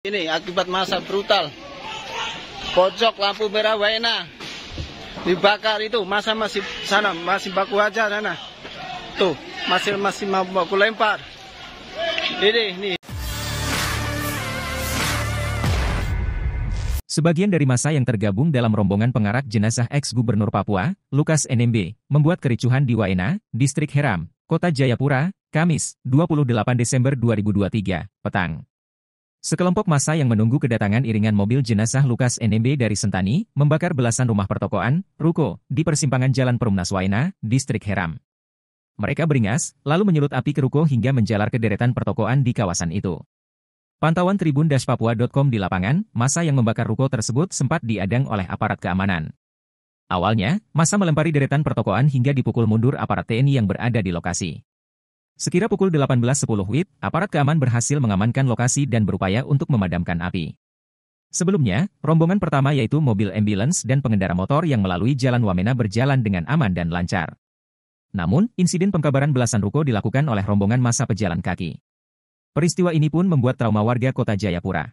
Ini akibat masa brutal. Pojok lampu merah Waena dibakar itu masa masih sana masih baku aja sana. Tuh masih masih mau baku lempar. Ini nih. Sebagian dari masa yang tergabung dalam rombongan pengarak jenazah ex-gubernur Papua, Lukas NMB, membuat kericuhan di Waena, Distrik Heram, Kota Jayapura, Kamis, 28 Desember 2023, petang. Sekelompok massa yang menunggu kedatangan iringan mobil jenazah Lukas NMB dari Sentani, membakar belasan rumah pertokoan, ruko, di persimpangan Jalan Perumnas Waina, Distrik Heram. Mereka beringas, lalu menyulut api ke ruko hingga menjalar ke deretan pertokoan di kawasan itu. Pantauan Tribun Papua.com di lapangan, masa yang membakar ruko tersebut sempat diadang oleh aparat keamanan. Awalnya, masa melempari deretan pertokoan hingga dipukul mundur aparat TNI yang berada di lokasi. Sekira pukul 18.10 WIB, aparat keamanan berhasil mengamankan lokasi dan berupaya untuk memadamkan api. Sebelumnya, rombongan pertama yaitu mobil ambulans dan pengendara motor yang melalui jalan Wamena berjalan dengan aman dan lancar. Namun, insiden pengkabaran belasan ruko dilakukan oleh rombongan masa pejalan kaki. Peristiwa ini pun membuat trauma warga kota Jayapura.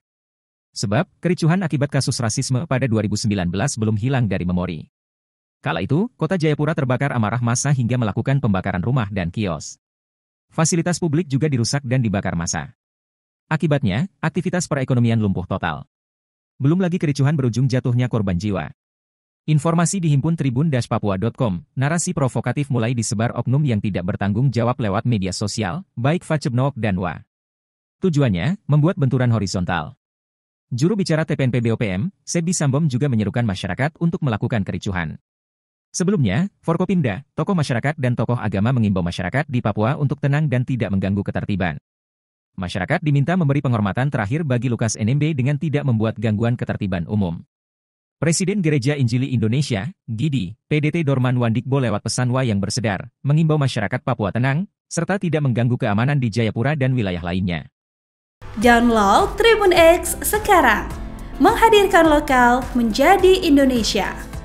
Sebab, kericuhan akibat kasus rasisme pada 2019 belum hilang dari memori. Kala itu, kota Jayapura terbakar amarah massa hingga melakukan pembakaran rumah dan kios. Fasilitas publik juga dirusak dan dibakar massa. Akibatnya, aktivitas perekonomian lumpuh total. Belum lagi kericuhan berujung jatuhnya korban jiwa. Informasi dihimpun Tribun Papua.com, narasi provokatif mulai disebar oknum yang tidak bertanggung jawab lewat media sosial, baik Facebook dan WA. Tujuannya, membuat benturan horizontal. Juru bicara TPNP BOPM, Sebi Sambom juga menyerukan masyarakat untuk melakukan kericuhan. Sebelumnya, Forkopimda, tokoh masyarakat dan tokoh agama mengimbau masyarakat di Papua untuk tenang dan tidak mengganggu ketertiban. Masyarakat diminta memberi penghormatan terakhir bagi Lukas NMB dengan tidak membuat gangguan ketertiban umum. Presiden Gereja Injili Indonesia, Gidi, PDT Dorman Wandikbo lewat pesan WA yang bersedar, mengimbau masyarakat Papua tenang, serta tidak mengganggu keamanan di Jayapura dan wilayah lainnya. Download Tribun X sekarang, menghadirkan lokal menjadi Indonesia.